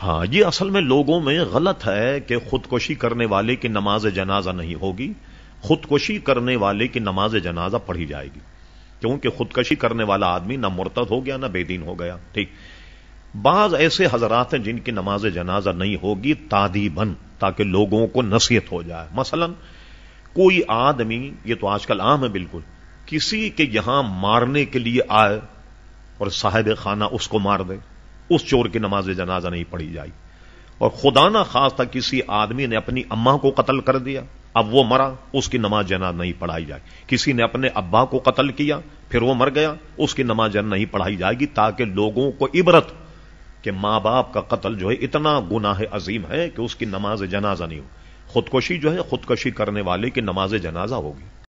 हाँ ये असल में लोगों में गलत है कि खुदकुशी करने वाले की नमाज जनाजा नहीं होगी खुदकुशी करने वाले की नमाज जनाजा पढ़ी जाएगी क्योंकि खुदकशी करने वाला आदमी ना मुरतद हो गया ना बेदीन हो गया ठीक बाज ऐसे हजरात हैं जिनकी नमाज जनाजा नहीं होगी तादीबन ताकि लोगों को नसीहत हो जाए मसलन कोई आदमी ये तो आजकल आम है बिल्कुल किसी के यहां मारने के लिए आए और साहेब खाना उसको मार दे उस चोर की नमाज जनाजा नहीं पढ़ी जाए और खुदा ना खास था किसी आदमी ने अपनी अम्मा को कत्ल कर दिया अब वो मरा उसकी नमाज जनाज नहीं पढ़ाई जाए किसी ने अपने अब्बा को कत्ल किया फिर वो मर गया उसकी नमाज जन नहीं पढ़ाई जाएगी ताकि लोगों को इबरत कि मां बाप का कत्ल जो है इतना गुनाह अजीम है कि उसकी नमाज जनाजा नहीं हो खुदकुशी जो है खुदकुशी करने वाले की नमाज जनाजा होगी